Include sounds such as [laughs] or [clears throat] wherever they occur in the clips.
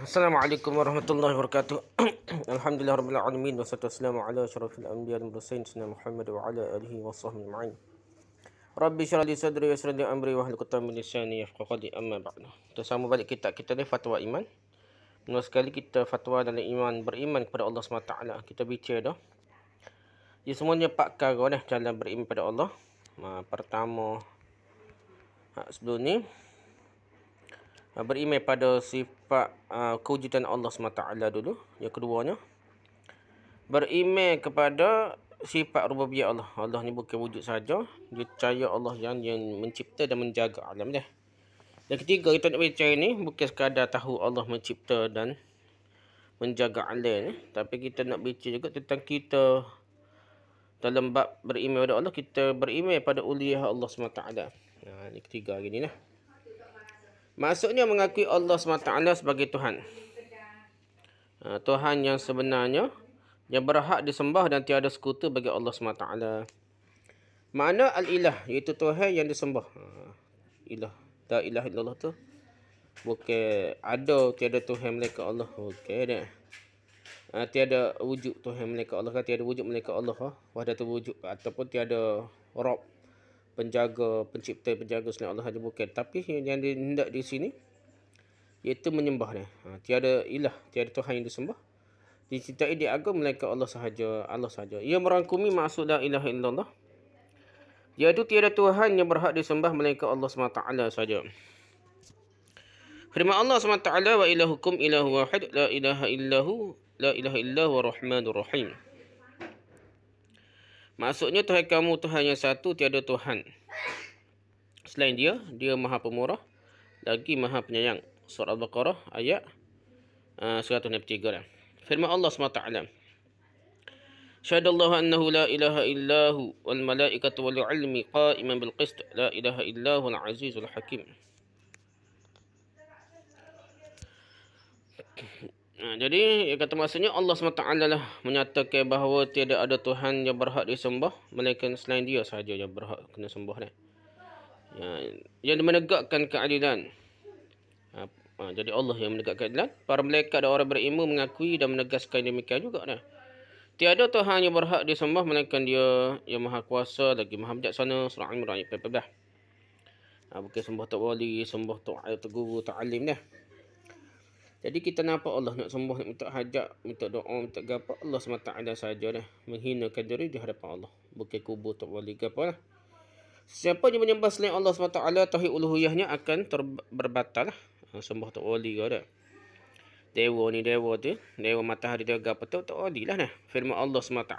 Assalamualaikum warahmatullahi wabarakatuh. [clears throat] Alhamdulillah rabbil alamin wassalatu wassalamu ala asyrafil anbiya wal mursalin sayyidina Muhammad wa ala alihi washabbihi ajma'in. Rabbi syrah li sadri yassir li amri wa hlul qatam min lisani yafqahu qawli amma ba'du. Kita sama balik kita kita ni fatwa iman. Nur sekali kita fatwa dalam iman beriman kepada Allah SWT Kita bicara. dah. Ya semuanya empat perkara dah dalam beriman kepada Allah. Ha, pertama ha, sebelum ni Ah, berimai pada sifat uh, kewujudan Allah SWT dulu. Yang keduanya. Berimai kepada sifat rububiyah Allah. Allah ni bukan wujud saja. Dia percaya Allah yang yang mencipta dan menjaga alam dia. Yang ketiga kita nak bercerai ni. Bukan sekadar tahu Allah mencipta dan menjaga alam ni. Tapi kita nak bercerai juga tentang kita. Dalam bab berimai pada Allah. Kita berimai pada uliyah Allah SWT. Nah, yang ketiga hari ni lah. Maksudnya mengakui Allah SWT sebagai Tuhan. Ha, Tuhan yang sebenarnya yang berhak disembah dan tiada sekutu bagi Allah SWT. Mana al-ilah iaitu Tuhan yang disembah. Ha, ilah. Tak ilah Allah tu. Bukan ada tiada Tuhan mereka Allah. Okey dah. Ha, tiada wujud Tuhan mereka Allah. Tiada wujud mereka Allah. tu wujud. Ataupun tiada Rob penjaga pencipta penjaga selain Allah saja bukan tapi yang dia hendak di sini iaitu menyembahnya ha, tiada ilah tiada tuhan yang disembah dicintai di agama melainkan Allah sahaja Allah sahaja ia merangkumi maksud dan ilah ilaha illallah iaitu tiada tuhan yang berhak disembah melainkan Allah SWT sahaja Firman Allah SWT wa ilahukum ilahu wahid la ilaha illahu la ilaha illahu wa rahmanur rahim Maksudnya Tuhan kamu Tuhan yang satu tiada Tuhan. Selain dia, dia maha pemurah lagi maha penyayang. Surah Al-Baqarah ayat uh, 163 lah. Firman Allah SWT. Syahadu Allah annahu la ilaha illahu wal malaikatu wal ilmi qaiman bil qist la ilaha illahu al azizul hakim. Ha, jadi kata maksudnya Allah SWT lah menyatakan bahawa tiada ada Tuhan yang berhak disembah melainkan selain dia sahaja yang berhak kena sembah ni. Ya, yang menegakkan keadilan. Ha, ha jadi Allah yang menegakkan keadilan. Para malaikat dan orang berilmu mengakui dan menegaskan demikian juga ni. Tiada Tuhan yang berhak disembah melainkan dia yang maha kuasa lagi maha bijaksana. Surah Imran ayat 14. Ha, bukan sembah tak wali, sembah tak guru, tak alim dia. Ya. Jadi kita nampak Allah nak sembuh, nak minta hajat, minta doa, minta gapa. Allah semata ada saja lah Menghinakan diri di hadapan Allah. Bukan kubur tak boleh gapa lah. Siapa yang menyembah selain Allah SWT, tauhid uluhiyahnya akan terberbatal lah. Ha, sembah tak boleh ke dah. Dewa ni dewa tu. Dewa matahari dia gapa tu tak boleh lah dah. Firman Allah SWT.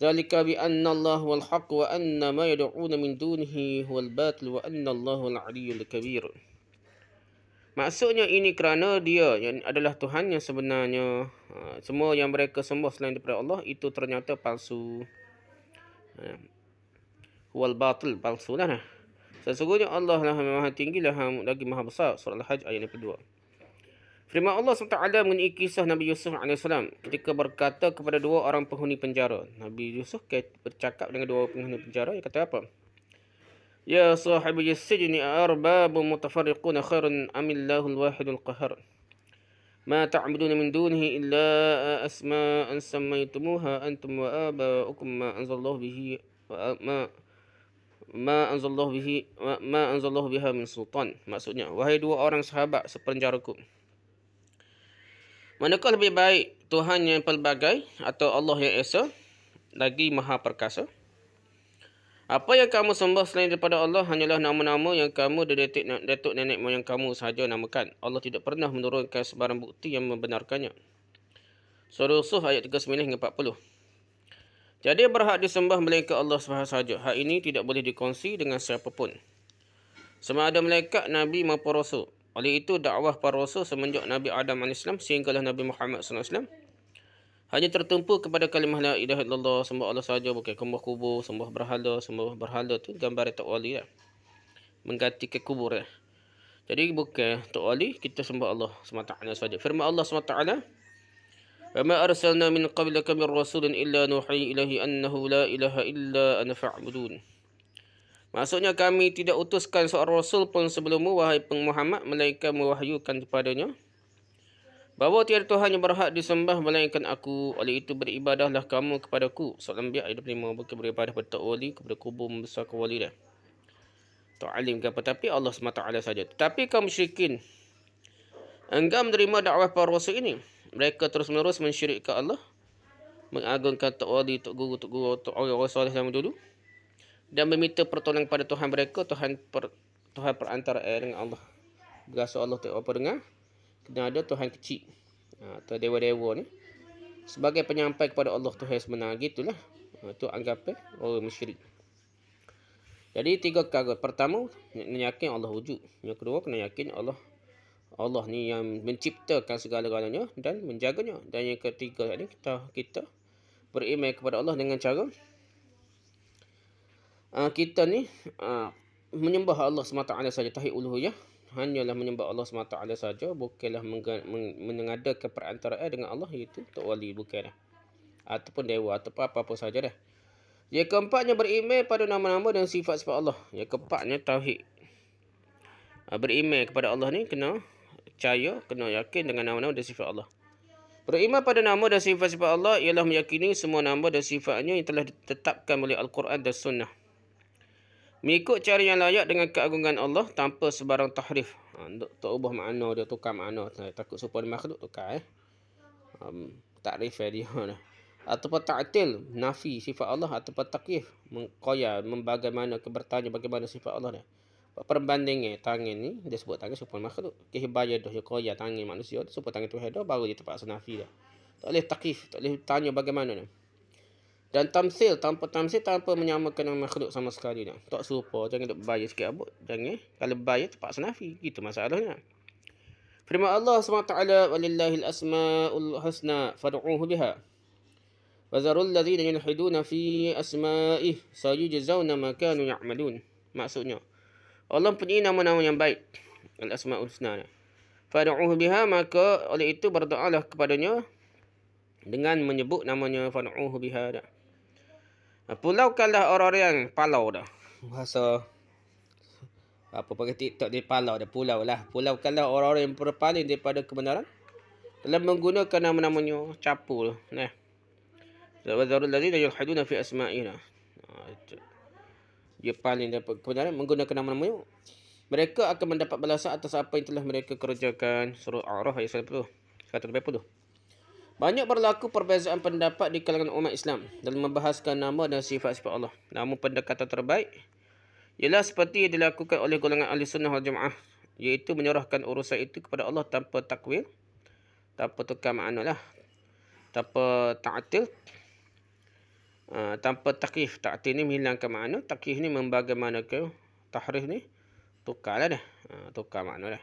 Zalika bi anna Allah wal haq wa anna ma yadu'una min dunihi huwal batil wa anna Allah al-aliyyul kabirun. Maksudnya ini kerana dia yang adalah Tuhan yang sebenarnya. Ha, semua yang mereka sembah selain daripada Allah itu ternyata palsu. Huwal ha. batil palsu lah. Nah. Sesungguhnya Allah lah yang maha tinggi lah lagi maha besar. Surah Al-Hajj ayat yang kedua. Firman Allah SWT mengenai kisah Nabi Yusuf AS ketika berkata kepada dua orang penghuni penjara. Nabi Yusuf bercakap dengan dua penghuni penjara. Dia kata apa? يا صاحبي السجن أرباب متفرقون خير أم الله الواحد القهر ما تعبدون من دونه إلا أسماء سميتموها أنتم وآباؤكم ما أنزل الله به ما ما أنزل الله به ما أنزل الله بها من سلطان maksudnya wahai dua orang sahabat sepenjaraku manakah lebih baik Tuhan yang pelbagai atau أتو الله esa lagi maha perkasa Apa yang kamu sembah selain daripada Allah hanyalah nama-nama yang kamu dedetik datuk nenek moyang kamu sahaja namakan. Allah tidak pernah menurunkan sebarang bukti yang membenarkannya. Surah Yusuf ayat 39 hingga 40. Jadi berhak disembah melainkan Allah sebahagian sahaja. Hak ini tidak boleh dikongsi dengan siapapun. Sama ada malaikat Nabi maupun Rasul. Oleh itu, dakwah para Rasul semenjak Nabi Adam AS sehinggalah Nabi Muhammad SAW hanya tertumpu kepada kalimah la ilaha illallah sembah Allah saja bukan kubur kubur sembah berhala sembah berhala tu gambar tak wali lah. mengganti ke kubur lah. jadi bukan tak wali kita sembah Allah semata saja firman Allah semata ala wa ma arsalna min qablika min rasulin illa nuhi ilahi annahu la ilaha illa ana fa'budun Maksudnya kami tidak utuskan seorang rasul pun sebelummu wahai Muhammad melainkan mewahyukan kepadanya bahawa tiada Tuhan yang berhak disembah melainkan aku. Oleh itu beribadahlah kamu kepada aku. Soal Ambiya ayat 25. Bukan beribadah bertak wali kepada kubur membesar ke wali dah. Ta'alim ke apa. Tapi Allah SWT saja. Tetapi kaum syirikin. Enggak menerima dakwah para rasul ini. Mereka terus menerus mensyirikkan Allah. Mengagungkan tak wali, tak guru, tak guru, tak orang rasul oleh zaman dulu. Dan meminta pertolongan pada Tuhan mereka. Tuhan per, Tuhan perantara dengan Allah. Berasa Allah tak apa dengar kena ada Tuhan kecil atau ha, dewa-dewa ni sebagai penyampai kepada Allah Tuhan sebenar gitulah itu ha, anggapan orang musyrik jadi tiga perkara pertama kena yakin Allah wujud yang kedua kena yakin Allah Allah ni yang menciptakan segala-galanya dan menjaganya dan yang ketiga ni kita kita beriman kepada Allah dengan cara ha, kita ni menyembah Allah SWT saja tahiyat uluhiyah hanyalah menyembah Allah SWT saja bukanlah menyengadakan perantaraan eh dengan Allah itu tok wali bukanlah eh. ataupun dewa ataupun apa-apa saja dah. Yang keempatnya beriman pada nama-nama dan sifat-sifat Allah. Yang keempatnya tauhid. Ah, beriman kepada Allah ni kena percaya, kena yakin dengan nama-nama dan sifat Allah. Beriman pada nama dan sifat-sifat Allah ialah meyakini semua nama dan sifatnya yang telah ditetapkan oleh Al-Quran dan Sunnah. Mengikut cara yang layak dengan keagungan Allah tanpa sebarang tahrif. Ha, tak ubah makna dia tukar makna. Ha, takut supaya dia makhluk tukar eh. Um, takrif dia ha, dah. Atau ta'til, nafi sifat Allah atau takif, mengkoya, membagaimana kebertanya bagaimana sifat Allah dah. Perbandingan tangan ni, dia sebut tangan supaya makhluk. Kehibaya dah, dia koya tangan manusia, supaya tangan tu hidup, baru dia terpaksa nafi dah. Tak boleh takif, tak boleh tanya bagaimana dah. Dan tamsil tanpa tamsil tanpa menyamakan dengan makhluk sama sekali ni. Tak serupa. Jangan nak bayar sikit abut. Jangan. Eh. Kalau bayar terpaksa nafi. Itu masalahnya. Firman Allah SWT walillahil asma'ul husna fad'uuhu biha. Wazarul ladzina yulhiduna fi asma'ih sayujzauna ma kanu ya'malun. Maksudnya Allah punya nama-nama yang baik. Al-Asmaul Husna. Fad'uuhu biha maka oleh itu berdoalah kepadanya dengan menyebut namanya fad'uuhu biha. Dah. Ha, pulau kalah orang-orang yang palau dah. Bahasa apa pakai TikTok di palau dah pulau lah. Pulau kalah orang-orang yang berpaling daripada kebenaran. Telah menggunakan nama-namanya capul. Nah. Zawazarul ladzina yulhaduna fi asma'ina. Ha, dia paling daripada kebenaran menggunakan nama-namanya. Mereka akan mendapat balasan atas apa yang telah mereka kerjakan. Surah A'raf ayat 120. 120. Banyak berlaku perbezaan pendapat di kalangan umat Islam dalam membahaskan nama dan sifat-sifat Allah. Namun pendekatan terbaik ialah seperti yang dilakukan oleh golongan Ahli Sunnah wal Jamaah iaitu menyerahkan urusan itu kepada Allah tanpa takwil, tanpa tukar makna lah, tanpa ta'atil, uh, ha, tanpa takif. Ta'atil ni menghilangkan makna, takif ni membagaimanakan tahrif ni tukar lah dah, uh, tukar makna lah.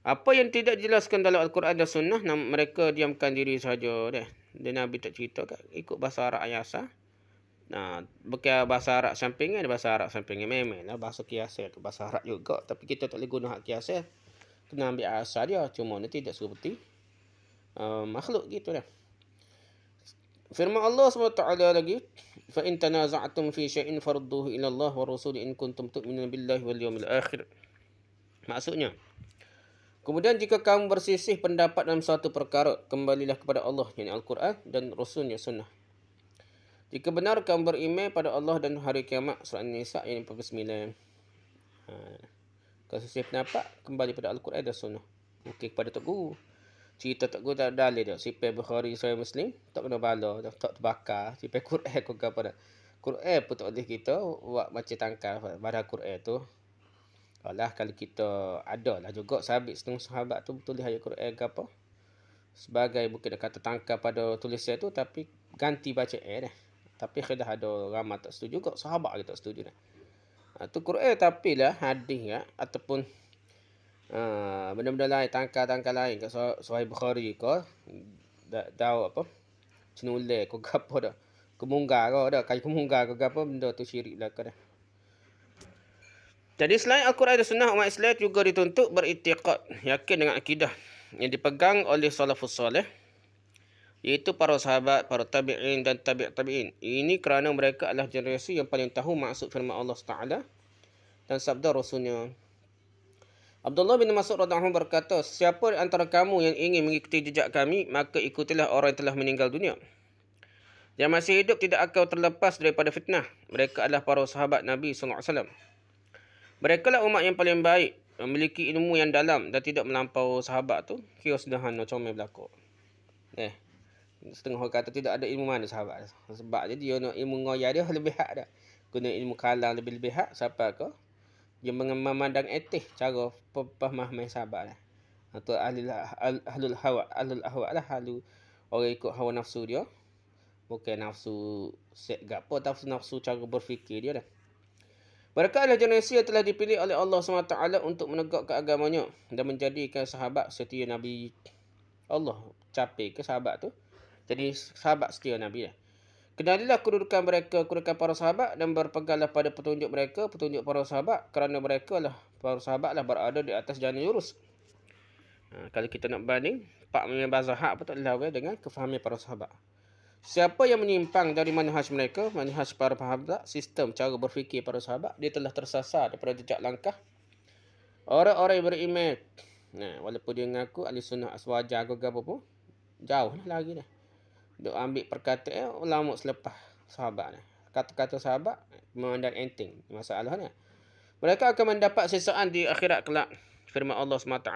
Apa yang tidak dijelaskan dalam Al-Quran dan Sunnah, mereka diamkan diri sahaja. Deh. Dan Nabi tak cerita kat, ikut bahasa Arab yang Nah, bukan bahasa Arab sampingan, bahasa Arab sampingan memang lah. Bahasa kiasa tu bahasa Arab juga. Tapi kita tak boleh guna hak kiasa. Kena ambil asal dia. Cuma dia tidak seperti uh, ah, makhluk gitu dah. Firman Allah SWT lagi. fi تَنَازَعْتُمْ فِي شَيْءٍ Allah wa اللَّهِ وَرُسُولِ إِنْ كُنْتُمْ تُؤْمِنُونَ بِاللَّهِ وَالْيَوْمِ الْآخِرِ Maksudnya, Kemudian jika kamu bersisih pendapat dalam satu perkara, kembalilah kepada Allah yang Al-Quran dan Rasulnya Sunnah. Jika benar kamu berimej pada Allah dan hari kiamat surah An-Nisa ayat 49. Ha. Kalau sisi pendapat kembali pada Al-Quran dan Sunnah. Okey kepada Tok Guru. Cerita Tok Guru tak ada dalil dia. Sipe Bukhari Surah Muslim tak kena bala, tak, tak terbakar. Sipe Quran [laughs] kau kepada. Quran pun tak boleh kita buat macam tangkal pada Quran tu. Alah kalau kita ada lah juga sahabat setengah sahabat tu tulis ayat Quran ke apa. Sebagai mungkin kata tangkap pada tulisnya tu tapi ganti baca eh dah. Tapi kena ada ramah tak setuju kok sahabat kita tak setuju dah. Itu ha, uh, Quran tapi lah hadis ya ataupun uh, benda-benda lain tangkap-tangkap lain ke Sahih Bukhari ke tahu apa. Cenulai ke apa dah. Kemunggar ke dah. Kali kemunggar ke apa benda tu syirik lah ke dah. Jadi selain Al-Quran dan Sunnah, umat Islam juga dituntut beritiqat, yakin dengan akidah yang dipegang oleh salafus salih. Iaitu para sahabat, para tabi'in dan tabi'at tabi'in. Ini kerana mereka adalah generasi yang paling tahu maksud firman Allah Taala dan sabda Rasulnya. Abdullah bin Mas'ud radhiyallahu anhu berkata, siapa di antara kamu yang ingin mengikuti jejak kami, maka ikutilah orang yang telah meninggal dunia. Yang masih hidup tidak akan terlepas daripada fitnah. Mereka adalah para sahabat Nabi sallallahu alaihi wasallam. Mereka lah umat yang paling baik. Memiliki ilmu yang dalam dan tidak melampau sahabat tu. Kira sederhana comel berlaku. Eh. Setengah orang kata tidak ada ilmu mana sahabat. Sebab jadi dia nak ilmu ngoya dia [laughs] lebih hak dah. Guna ilmu kalang lebih-lebih hak. Siapa ke? Dia mengemamandang etih cara pemahaman sahabat lah. Atau ahli lah, ahlul hawa. Ahlul hawa lah. Ahlul orang ikut hawa nafsu dia. Bukan nafsu set gapo. Nafsu-nafsu cara berfikir dia dah. Mereka adalah generasi yang telah dipilih oleh Allah SWT untuk menegakkan agamanya dan menjadikan sahabat setia Nabi Allah capai ke sahabat tu. Jadi sahabat setia Nabi lah. Kenalilah kedudukan mereka, kedudukan para sahabat dan berpeganglah pada petunjuk mereka, petunjuk para sahabat kerana mereka lah, para sahabat lah berada di atas jalan lurus. Ha, kalau kita nak banding, Pak Mimim Bazahak pun tak lelah dengan kefahaman para sahabat. Siapa yang menyimpang dari manhaj mereka, manhaj para sahabat, sistem cara berfikir para sahabat, dia telah tersasar daripada jejak langkah. Orang-orang yang beriman, nah, walaupun dia mengaku ahli sunnah aswaja ke apa pun, jauh lah lagi dah. Dia ambil perkataan ulama oh, selepas sahabat ni. Kata-kata sahabat memandang enting masalahnya. Mereka akan mendapat sesaan di akhirat kelak. Firman Allah SWT.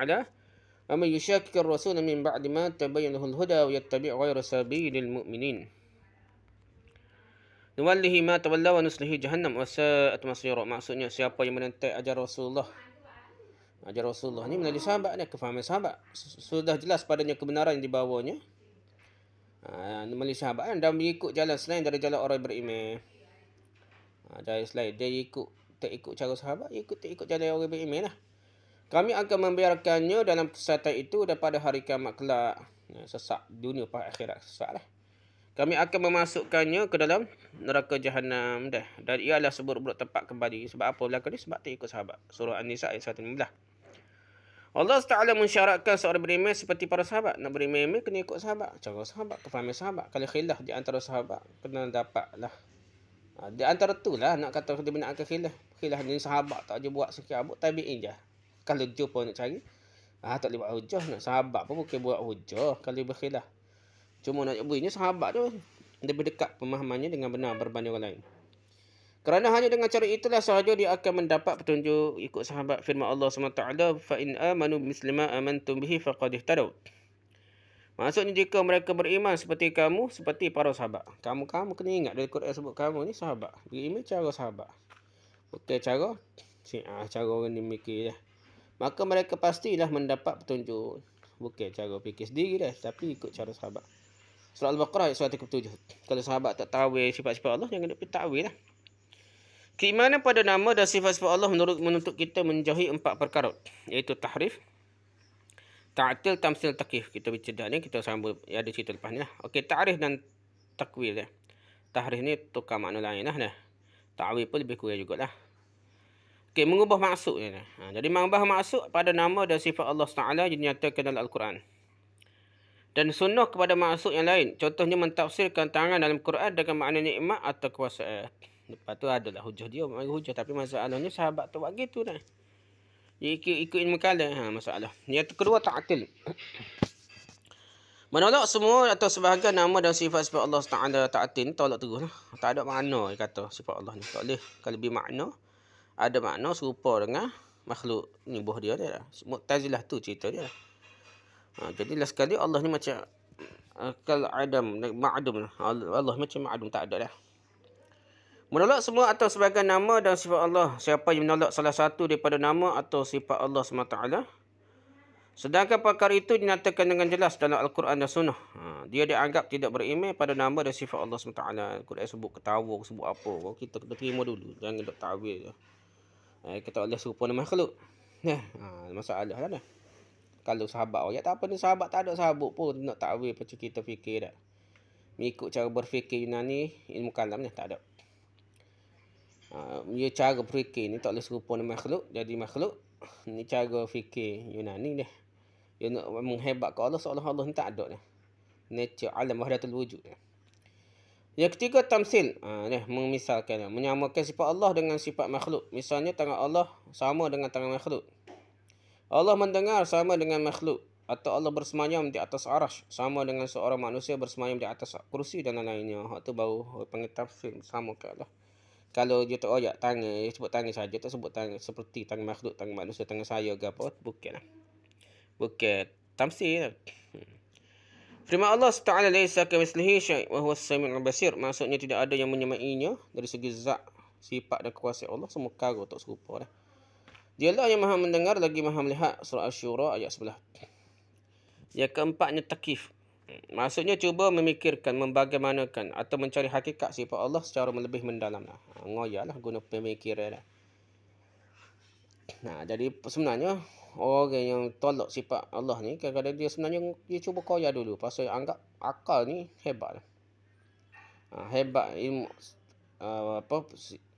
Amma yushakika rasul min ba'di ma tabayyana huda wa yattabi' ghayra sabilil mu'minin. Nuwallihi ma tawalla wa nuslihi jahannam wa sa'at masira. Maksudnya siapa yang menentang ajar Rasulullah? Ajar Rasulullah ni menjadi sahabat ni kefahaman sahabat. Sudah jelas padanya kebenaran yang dibawanya. Ha, melalui sahabat kan, dan mengikut jalan selain dari jalan orang beriman. Ha, jalan selain dia ikut tak ikut cara sahabat, ikut tak ikut jalan orang beriman lah. Kami akan membiarkannya dalam kesihatan itu daripada hari kiamat kelak. Ya, sesak dunia pada akhirat sesak lah. Kami akan memasukkannya ke dalam neraka jahanam dah. Dan ia adalah seburuk-buruk tempat kembali. Sebab apa berlaku ni? Sebab tak ikut sahabat. Surah An-Nisa ayat 115. Allah Taala mensyaratkan seorang beriman seperti para sahabat. Nak beriman kena ikut sahabat. Cara sahabat, kefahaman sahabat. Kalau khilaf di antara sahabat, kena dapat lah. Ha, di antara itulah nak kata dia nak akan khilaf. Khilaf ni sahabat tak je buat sekian abuk tabi'in je. Kalau jumpa nak cari. Ah, tak boleh buat hujah. Nak sahabat pun bukan buat hujah. Kalau berkhilaf. Cuma nak cuba ini sahabat tu. Lebih dekat pemahamannya dengan benar berbanding orang lain. Kerana hanya dengan cara itulah sahaja dia akan mendapat petunjuk ikut sahabat firman Allah SWT. Fa'in amanu bismillah amantum bihi faqadih tarut. Maksudnya jika mereka beriman seperti kamu, seperti para sahabat. Kamu-kamu kena ingat dari Quran sebut kamu ni sahabat. Beriman cara sahabat. Bukan cara, ah, cara orang ni mikir Ya maka mereka pastilah mendapat petunjuk. Bukan cara fikir sendiri dah, tapi ikut cara sahabat. Surah Al-Baqarah ayat 137. Kalau sahabat tak tahu sifat-sifat Allah, jangan nak tahu lah. Keimanan pada nama dan sifat-sifat Allah menurut menuntut kita menjauhi empat perkara, iaitu tahrif, ta'til, tamsil, takif. Kita bercedak ni, kita sambung ya, ada cerita lepas ni lah. Okey, tahrif dan takwil ya. Tahrif ni tukar makna lain lah. Nah. Ta'wil pun lebih kurang jugalah. Okey, mengubah maksudnya. Ha, jadi mengubah maksud pada nama dan sifat Allah Taala yang dinyatakan dalam Al-Quran. Dan sunnah kepada maksud yang lain. Contohnya mentafsirkan tangan dalam Quran dengan makna nikmat atau kuasa. Lepas tu adalah hujah dia, mari hujah tapi masalahnya sahabat tu buat gitu dah. Dia ikut, ikut ilmu kala ha, masalah. Yang kedua ta'til. Menolak semua atau sebahagian nama dan sifat-sifat Allah Taala ta'til ni tolak teruslah. Tak ada makna dia kata sifat Allah ni. Tak boleh kalau lebih makna ada makna serupa dengan makhluk nyubuh dia dia. Lah. Mu'tazilah tu cerita dia. Lah. Ha, jadi last sekali Allah ni macam akal eh, adam ma'dum lah. Allah macam ma'dum tak ada dah. Menolak semua atau sebagian nama dan sifat Allah. Siapa yang menolak salah satu daripada nama atau sifat Allah SWT. Sedangkan perkara itu dinyatakan dengan jelas dalam Al-Quran dan Sunnah. Ha, dia dianggap tidak beriman pada nama dan sifat Allah SWT. Al-Quran sebut ketawa, sebut apa. Kita terima dulu. Jangan tak ta'wil eh, kita boleh serupa dengan makhluk. Nah, eh, ha, masalah lah. Kalau sahabat orang, ya, tak apa ni sahabat tak ada sahabat pun nak takwil macam kita fikir dah. Mengikut cara berfikir Yunani, ilmu kalam ni tak ada. Ha, ya, cara berfikir ni tak boleh serupa dengan makhluk, jadi makhluk. Ni cara fikir Yunani dia. Dia nak menghebat ke Allah seolah-olah ni tak ada ni. Nature alam wahdatul wujud ni. Yang ketiga tamsil. Ha, ni, memisalkan. Menyamakan sifat Allah dengan sifat makhluk. Misalnya tangan Allah sama dengan tangan makhluk. Allah mendengar sama dengan makhluk. Atau Allah bersemayam di atas arash. Sama dengan seorang manusia bersemayam di atas kursi dan lain-lainnya. Itu baru panggil tafsir. Sama ke Allah. Kalau dia tak ayat tangan, dia sebut tangan saja. Tak sebut tangan seperti tangan makhluk, tangan manusia, tangan saya ke apa. Bukan lah. Bukan. Tamsir lah. Hmm. Firman Allah SWT laisa ka mislihi syai wa huwa samiul basir. Maksudnya tidak ada yang menyamainya dari segi zat, sifat dan kuasa Allah semua kargo tak serupa dah. lah yang Maha mendengar lagi Maha melihat surah Asy-Syura ayat 11. Yang keempatnya takif. Maksudnya cuba memikirkan membagaimanakan atau mencari hakikat sifat Allah secara lebih mendalam. Lah. Ngoyalah guna pemikiran. Lah. Nah, jadi sebenarnya orang yang tolak sifat Allah ni kadang-kadang dia sebenarnya dia cuba koyak dulu pasal anggap akal ni hebat lah. ha, hebat ilmu uh, apa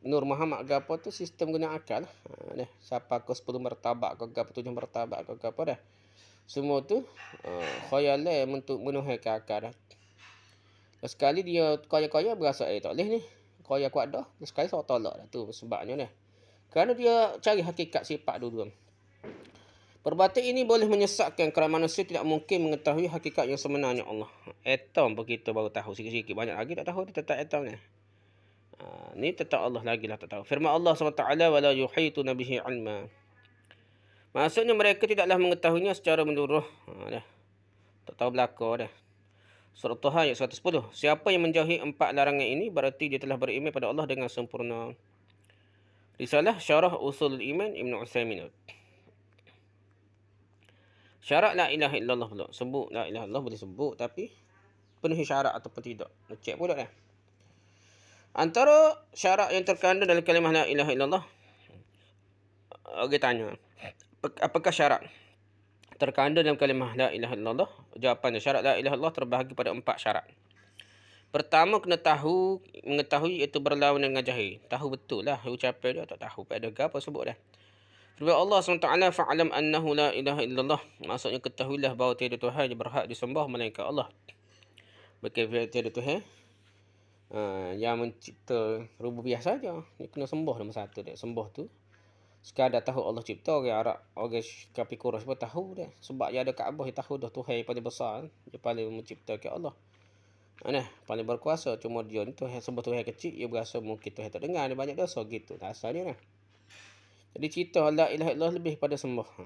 Nur Muhammad ke apa tu sistem guna akal lah. ha, siapa ke sepuluh bertabak ke apa tujuh bertabak ke apa dah semua tu uh, ha, khayalah untuk menuhai akal dah sekali dia koyak koyak berasa eh tak boleh ni koyak kuat dah sekali saya tolak dah tu sebabnya dah kerana dia cari hakikat sifat dulu. Perbuatan ini boleh menyesatkan kerana manusia tidak mungkin mengetahui hakikat yang sebenarnya Allah. Atom begitu baru tahu sikit-sikit. Banyak lagi tak tahu dia tetap atom ni. Ha, ni tetap Allah lagi lah tak tahu. Firman Allah SWT. Wala yuhaytu nabihi ilma. Maksudnya mereka tidaklah mengetahuinya secara menyeluruh. Ha, tak tahu belakang dah. Surah Tuhan ayat 110. Siapa yang menjauhi empat larangan ini berarti dia telah beriman pada Allah dengan sempurna. Risalah syarah usul iman Ibn Usaiminut. Syarat la ilaha illallah pula. Sebut la ilaha illallah boleh sebut tapi penuhi syarat ataupun tidak. Cek pula lah. Antara syarat yang terkandung dalam kalimah la ilaha illallah. Orang okay, tanya. Apakah syarat? Terkandung dalam kalimah la ilaha illallah. Jawapannya syarat la ilaha illallah terbahagi pada empat syarat. Pertama kena tahu, mengetahui iaitu berlawan dengan jahil. Tahu betul lah ucapan dia tak tahu. Pada gapa sebut dah. Firman Allah SWT fa'alam annahu la ilaha illallah. Maksudnya ketahuilah bahawa tiada Tuhan yang berhak disembah melainkan Allah. Bagi tiada Tuhan uh, yang mencipta rubuh saja. Dia kena sembah dalam satu dia. Sembah tu. Sekarang dah tahu Allah cipta orang Arab, orang kafir Quraisy pun tahu dia. Sebab dia ada Kaabah dia tahu dah Tuhan yang paling besar, yang paling mencipta ke Allah. Aneh, ha, paling berkuasa cuma dia ni Tuhan sebab Tuhan kecil dia berasa mungkin Tuhan tak dengar dia banyak dosa gitu. Tak lah. Kan? Jadi cerita la ilaha illallah lebih pada semua. Ha.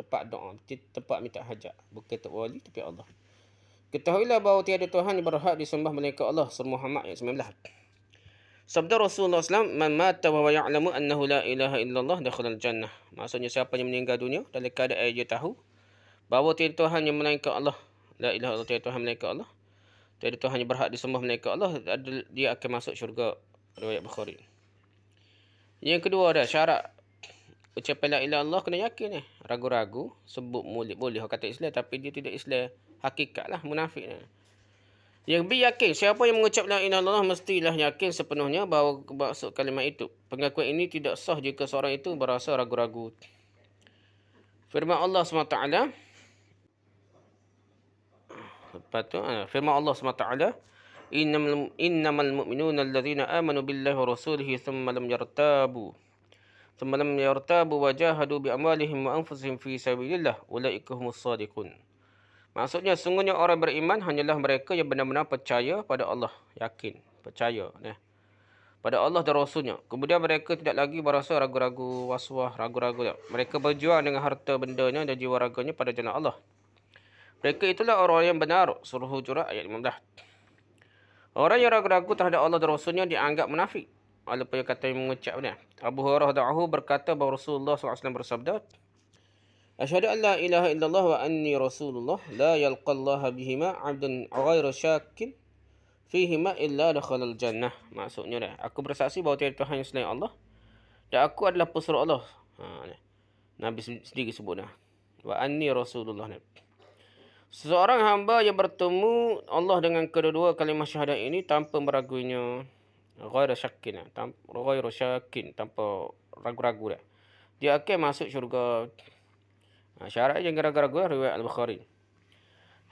Tempat doa, tempat minta hajat. Bukan tak wali tapi Allah. Ketahuilah bahawa tiada Tuhan yang berhak disembah melainkan Allah Sur Muhammad ayat 19. Sabda Rasulullah SAW, Man mata wa ya'lamu annahu la ilaha illallah dakhul al-jannah. Maksudnya siapa yang meninggal dunia dalam keadaan dia tahu bahawa tiada Tuhan yang melainkan Allah. La ilaha illallah tiada Tuhan melainkan Allah. Tiada Tuhan yang berhak disembah melainkan Allah. Dia akan masuk syurga. Riwayat Bukhari. Bukhari. Yang kedua ada syarat ucapan la ilaha illallah kena yakin ni. Ragu-ragu sebut mulut boleh orang kata Islam tapi dia tidak Islam. Hakikatlah munafik ni. Yang B yakin siapa yang mengucap la ilaha illallah mestilah yakin sepenuhnya bahawa maksud kalimat itu. Pengakuan ini tidak sah jika seorang itu berasa ragu-ragu. Firman Allah SWT. Lepas tu, ha, firman Allah SWT muminun mu'minuna alladhina amanu billahi wa rasulihi thumma lam yartabu thumma lam yartabu wa jahadu bi amwalihim wa anfusihim fi sabilillah ulaika sadiqun maksudnya sungguhnya orang beriman hanyalah mereka yang benar-benar percaya pada Allah yakin percaya ya pada Allah dan Rasulnya. Kemudian mereka tidak lagi berasa ragu-ragu, waswah, ragu-ragu. Mereka berjuang dengan harta bendanya dan jiwa raganya pada jalan Allah. Mereka itulah orang yang benar. Suruh hujurat ayat 15. Orang yang ragu-ragu terhadap Allah dan Rasulnya dianggap munafik. Walaupun punya kata yang mengucap ni. Abu Hurairah anhu berkata bahawa Rasulullah SAW bersabda. Asyadu an la ilaha illallah wa anni Rasulullah la yalqallaha bihima abdan ghayra fihi fihima illa al jannah. Maksudnya dah. Aku bersaksi bahawa tiada Tuhan selain Allah. Dan aku adalah pesuruh Allah. Ha, Nabi sendiri sebut dah. Wa anni Rasulullah. Nabi. Seseorang hamba yang bertemu Allah dengan kedua-dua kalimah syahadat ini tanpa meragunya. Ghoiru syakin. Ghoiru syakin. Tanpa ragu-ragu dah. Dia akan masuk syurga. Ha, syarat yang ragu-ragu riwayat Al-Bukhari.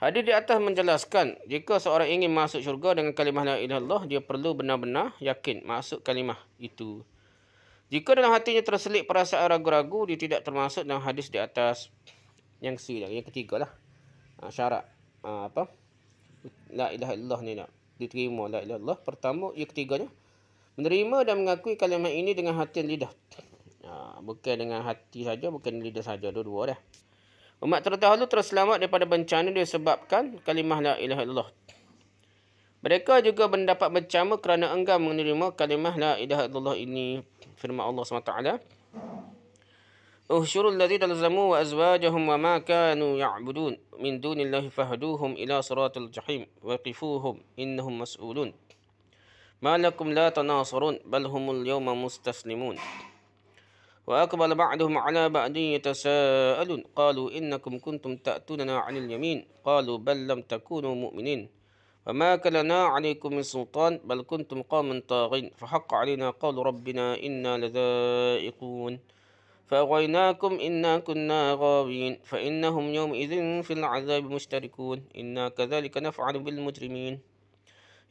Hadis di atas menjelaskan jika seorang ingin masuk syurga dengan kalimah la ilaha illallah dia perlu benar-benar yakin masuk kalimah itu. Jika dalam hatinya terselit perasaan ragu-ragu dia tidak termasuk dalam hadis di atas yang sila yang ketiga lah uh, syarat uh, apa la ilaha illallah ni nak diterima la ilaha illallah pertama yang ketiganya menerima dan mengakui kalimah ini dengan hati dan lidah ha, bukan dengan hati saja bukan lidah saja dua-dua dah umat terdahulu terselamat daripada bencana disebabkan kalimah la ilaha illallah mereka juga mendapat bencana kerana enggan menerima kalimah la ilaha illallah ini firman Allah SWT. اهشروا الذين لزموا وأزواجهم وما كانوا يعبدون من دون الله فاهدوهم إلى صراط الجحيم وقفوهم إنهم مسؤولون ما لكم لا تناصرون بل هم اليوم مستسلمون وأقبل بعدهم على بعد يتساءلون قالوا إنكم كنتم تأتوننا عن اليمين قالوا بل لم تكونوا مؤمنين وما كلنا عليكم من سلطان بل كنتم قوما طاغين فحق علينا قول ربنا إنا لذائقون فأغويناكم إنا كنا غاوين فإنهم يومئذ في العذاب مشتركون إنا كذلك نفعل بالمجرمين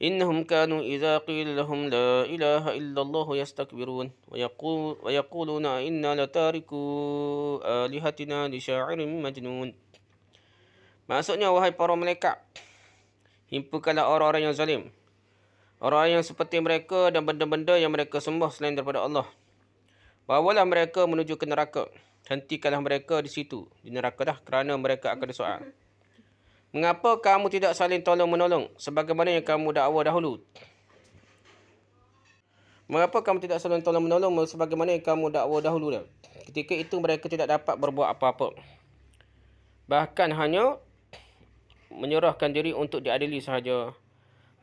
إنهم كانوا إذا قيل لهم لا إله إلا الله يستكبرون ويقول ويقولون إنا لتاركوا آلهتنا لشاعر مجنون Maksudnya wahai para malaikat Himpakanlah orang-orang yang zalim Orang-orang yang seperti mereka dan benda-benda yang mereka sembah selain daripada Allah Bawalah mereka menuju ke neraka. Hentikanlah mereka di situ. Di neraka dah kerana mereka akan disoal. [laughs] Mengapa kamu tidak saling tolong-menolong sebagaimana yang kamu dakwa dahulu? Mengapa kamu tidak saling tolong-menolong sebagaimana yang kamu dakwa dahulu? Ketika itu mereka tidak dapat berbuat apa-apa. Bahkan hanya menyerahkan diri untuk diadili sahaja.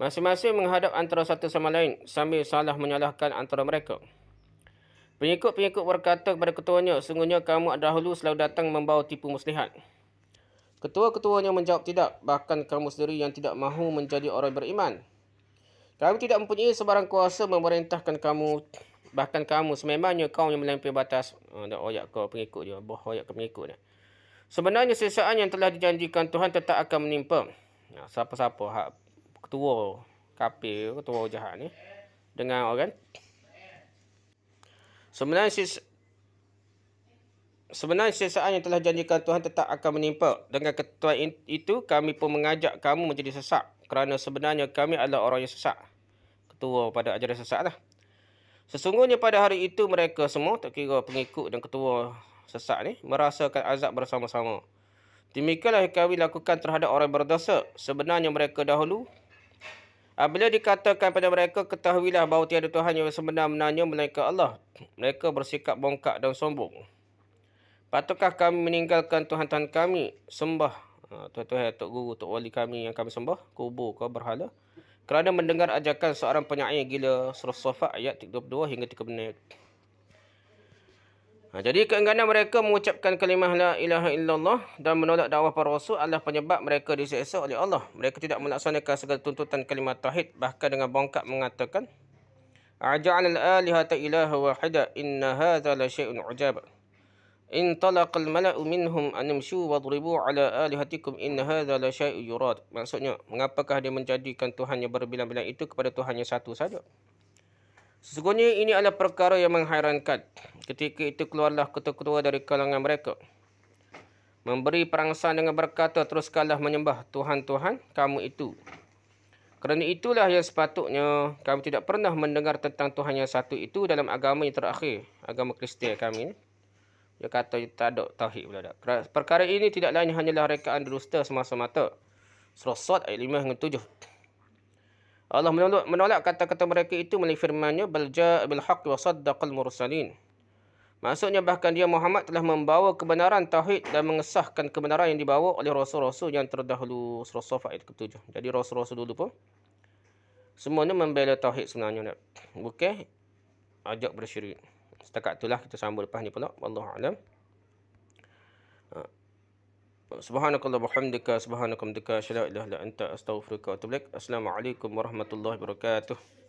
Masing-masing menghadap antara satu sama lain sambil salah menyalahkan antara mereka. Pengikut-pengikut berkata kepada ketuanya, sungguhnya kamu dahulu selalu datang membawa tipu muslihat. Ketua-ketuanya menjawab tidak, bahkan kamu sendiri yang tidak mahu menjadi orang beriman. Kami tidak mempunyai sebarang kuasa memerintahkan kamu, bahkan kamu sememangnya kau yang melampaui batas. Oh, ah, nak oyak kau pengikut dia, boh oyak kau pengikut dia. Sebenarnya sesaan yang telah dijanjikan Tuhan tetap akan menimpa. Ah, siapa-siapa ketua kapil, ketua jahat ni dengan orang Sebenarnya sebenarnya sesaan yang telah janjikan Tuhan tetap akan menimpa. Dengan ketua itu, kami pun mengajak kamu menjadi sesak. Kerana sebenarnya kami adalah orang yang sesak. Ketua pada ajaran sesak lah. Sesungguhnya pada hari itu mereka semua, tak kira pengikut dan ketua sesak ni, merasakan azab bersama-sama. Demikianlah kami lakukan terhadap orang berdosa. Sebenarnya mereka dahulu Ah, Bila dikatakan pada mereka, ketahuilah bahawa tiada Tuhan yang sebenar menanya melainkan Allah. Mereka bersikap bongkak dan sombong. Patutkah kami meninggalkan Tuhan-Tuhan kami? Sembah. Ah, Tuhan-Tuhan, Tok Guru, Tok Wali kami yang kami sembah. Kubur kau berhala. Kerana mendengar ajakan seorang penyair gila surah Sofa ayat 32 hingga 36. Ha, jadi keengganan mereka mengucapkan kalimah la ilaha illallah dan menolak dakwah para rasul adalah penyebab mereka disiksa oleh Allah. Mereka tidak melaksanakan segala tuntutan kalimah tauhid bahkan dengan bongkak mengatakan Aja'al al-alihata ilaha wahida inna hadha la syai'un ujab. In talaq al-mala'u minhum An anamshu wadribu ala alihatikum inna hadha la syai'un yurad. Maksudnya, mengapakah dia menjadikan Tuhan yang berbilang-bilang itu kepada Tuhan yang satu saja? Sesungguhnya ini adalah perkara yang menghairankan. Ketika itu keluarlah ketua-ketua dari kalangan mereka. Memberi perangsaan dengan berkata teruskanlah menyembah Tuhan-Tuhan kamu itu. Kerana itulah yang sepatutnya kami tidak pernah mendengar tentang Tuhan yang satu itu dalam agama yang terakhir. Agama Kristian kami. Dia kata tak ada tahid pula tak. Perkara ini tidak lain hanyalah rekaan dusta semasa mata. Surah Sot ayat 5 hingga 7. Allah menolak, menolak kata-kata mereka itu melalui firman-Nya bal ja'a bil haqqi wa saddaqal mursalin. Maksudnya bahkan dia Muhammad telah membawa kebenaran tauhid dan mengesahkan kebenaran yang dibawa oleh rasul-rasul yang terdahulu surah Saf ayat ke-7. Jadi rasul-rasul dulu pun semuanya membela tauhid sebenarnya. Bukan ajak bersyirik. Setakat itulah kita sambung lepas ni pula. Wallahu a'lam. Ha. Subhanakallah bihamdika subhanakum dika syada anta astaghfiruka wa Assalamualaikum warahmatullahi wabarakatuh.